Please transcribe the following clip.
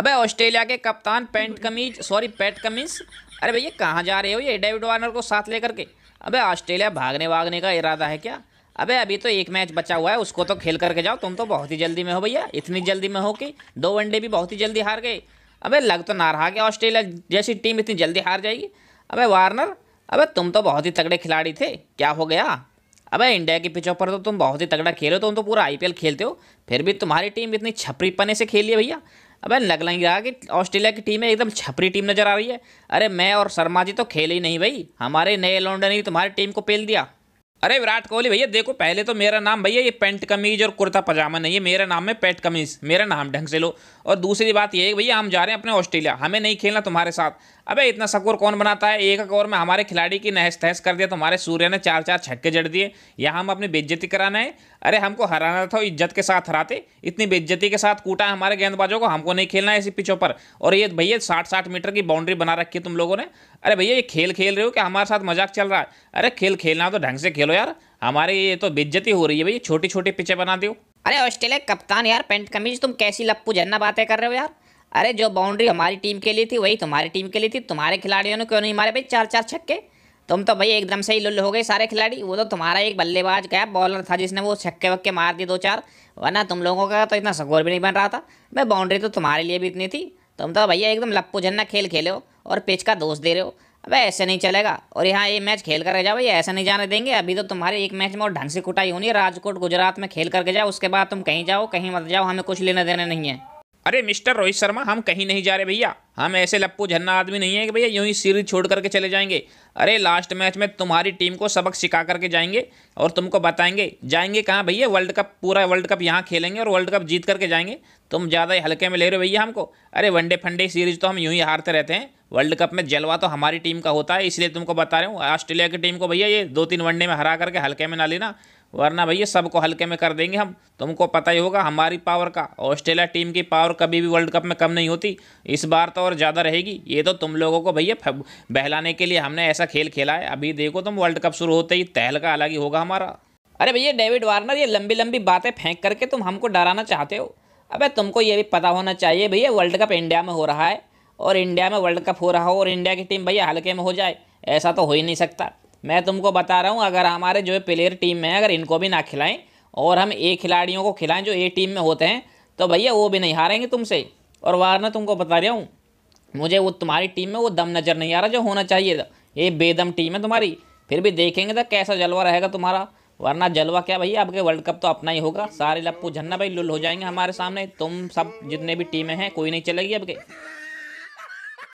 अबे ऑस्ट्रेलिया के कप्तान पेंट कमीज सॉरी पेट कमीज अरे भैया कहाँ जा रहे हो ये डेविड वार्नर को साथ लेकर के अबे ऑस्ट्रेलिया भागने भागने का इरादा है क्या अबे अभी तो एक मैच बचा हुआ है उसको तो खेल करके जाओ तुम तो बहुत ही जल्दी में हो भैया इतनी जल्दी में हो कि दो वनडे भी बहुत ही जल्दी हार गए अबे लग तो ना रहा कि ऑस्ट्रेलिया जैसी टीम इतनी जल्दी हार जाएगी अबे वार्नर अबे तुम तो बहुत ही तगड़े खिलाड़ी थे क्या हो गया अबे इंडिया के पिचों पर तो तुम बहुत ही तगड़ा खेलो तुम तो पूरा आईपीएल खेलते हो फिर भी तुम्हारी टीम इतनी छपरीपने से खेली है भैया अब लग लग रहा कि ऑस्ट्रेलिया की टीम है एकदम छपरी टीम नज़र आ रही है अरे मैं और शर्मा जी तो खेले ही नहीं भाई हमारे नए लॉन्डन ने तुम्हारी टीम को पेल दिया अरे विराट कोहली भैया देखो पहले तो मेरा नाम भैया ये पेंट कमीज और कुर्ता पजामा नहीं है मेरा नाम है पेंट कमीज मेरा नाम ढंग से लो और दूसरी बात ये है भैया हम जा रहे हैं अपने ऑस्ट्रेलिया हमें नहीं खेलना तुम्हारे साथ अबे इतना सकोर कौन बनाता है एक एक ओवर में हमारे खिलाड़ी की नहस तहस कर दिया तुम्हारे सूर्य ने चार चार छक्के जड़ दिए यहाँ हम अपनी बेज्जती कराना है अरे हमको हराना था इज्जत के साथ हराते इतनी बेज्जती के साथ कूटा है हमारे गेंदबाजों को हमको नहीं खेलना है इसी पिचों पर और ये भैया साठ साठ मीटर की बाउंड्री बना रखी है तुम लोगों ने अरे भैया ये खेल खेल रहे हो कि हमारे साथ मजाक चल रहा है अरे खेल खेलना तो ढंग से खेलो चलो यार हमारे ये तो बिज्जती हो रही है भाई छोटी छोटी पिचे बना दो अरे ऑस्ट्रेलिया कप्तान यार पेंट कमीज तुम कैसी लप्पू जन्ना बातें कर रहे हो यार अरे जो बाउंड्री हमारी टीम के लिए थी वही तुम्हारी टीम के लिए थी तुम्हारे खिलाड़ियों ने क्यों नहीं मारे भाई चार चार छक्के तुम तो भाई एकदम से ही लुल हो गए सारे खिलाड़ी वो तो तुम्हारा एक बल्लेबाज गया बॉलर था जिसने वो छक्के वक्के मार दिए दो चार वरना तुम लोगों का तो इतना स्कोर भी नहीं बन रहा था भाई बाउंड्री तो तुम्हारे लिए भी इतनी थी तुम तो भैया एकदम लप्पू झन्ना खेल खेले हो और पिच का दोष दे रहे हो अबे ऐसे नहीं चलेगा और यहाँ ये मैच खेल कर रह जाओ भैया ऐसा नहीं जाने देंगे अभी तो तुम्हारे एक मैच में और ढंग से कुटाई होनी है राजकोट गुजरात में खेल करके जाओ उसके बाद तुम कहीं जाओ कहीं मत जाओ हमें कुछ लेने देने नहीं है अरे मिस्टर रोहित शर्मा हम कहीं नहीं जा रहे भैया हम ऐसे लप्पू झन्ना आदमी नहीं है कि भैया यूँ ही सीरीज छोड़ करके चले जाएंगे अरे लास्ट मैच में तुम्हारी टीम को सबक सिखा करके जाएंगे और तुमको बताएंगे जाएंगे कहाँ भैया वर्ल्ड कप पूरा वर्ल्ड कप यहाँ खेलेंगे और वर्ल्ड कप जीत करके जाएंगे तुम ज़्यादा ही हल्के में ले रहे हो भैया हमको अरे वनडे फनडे सीरीज तो हम यूँ ही हारते रहते हैं वर्ल्ड कप में जलवा तो हमारी टीम का होता है इसलिए तुमको बता रहे हूँ ऑस्ट्रेलिया की टीम को भैया ये दो तीन वनडे में हरा करके हल्के में ना लेना वरना भैया सबको हल्के में कर देंगे हम तुमको पता ही होगा हमारी पावर का ऑस्ट्रेलिया टीम की पावर कभी भी वर्ल्ड कप में कम नहीं होती इस बार तो और ज़्यादा रहेगी ये तो तुम लोगों को भैया बहलाने के लिए हमने ऐसा खेल खेला है अभी देखो तुम वर्ल्ड कप शुरू होते ही तहलका अलग ही होगा हमारा अरे भैया डेविड वार्नर ये लंबी लंबी बातें फेंक करके तुम हमको डराना चाहते हो अबे तुमको ये भी पता होना चाहिए भैया वर्ल्ड कप इंडिया में हो रहा है और इंडिया में वर्ल्ड कप हो रहा हो और इंडिया की टीम भैया हल्के में हो जाए ऐसा तो हो ही नहीं सकता मैं तुमको बता रहा हूँ अगर हमारे जो प्लेयर टीम में अगर इनको भी ना खिलाएं और हम ए खिलाड़ियों को खिलाएं जो ए टीम में होते हैं तो भैया वो भी नहीं हारेंगे तुमसे और वारना तुमको बता रहा हूँ मुझे वो तुम्हारी टीम में वो दम नज़र नहीं आ रहा जो होना चाहिए ये बेदम टीम है तुम्हारी फिर भी देखेंगे तो कैसा जलवा रहेगा तुम्हारा वरना जलवा क्या भैया आपके वर्ल्ड कप तो अपना ही होगा सारे लप्पू झन्ना भाई लुल हो जाएंगे हमारे सामने तुम सब जितने भी टीमें हैं कोई नहीं चलेगी अब के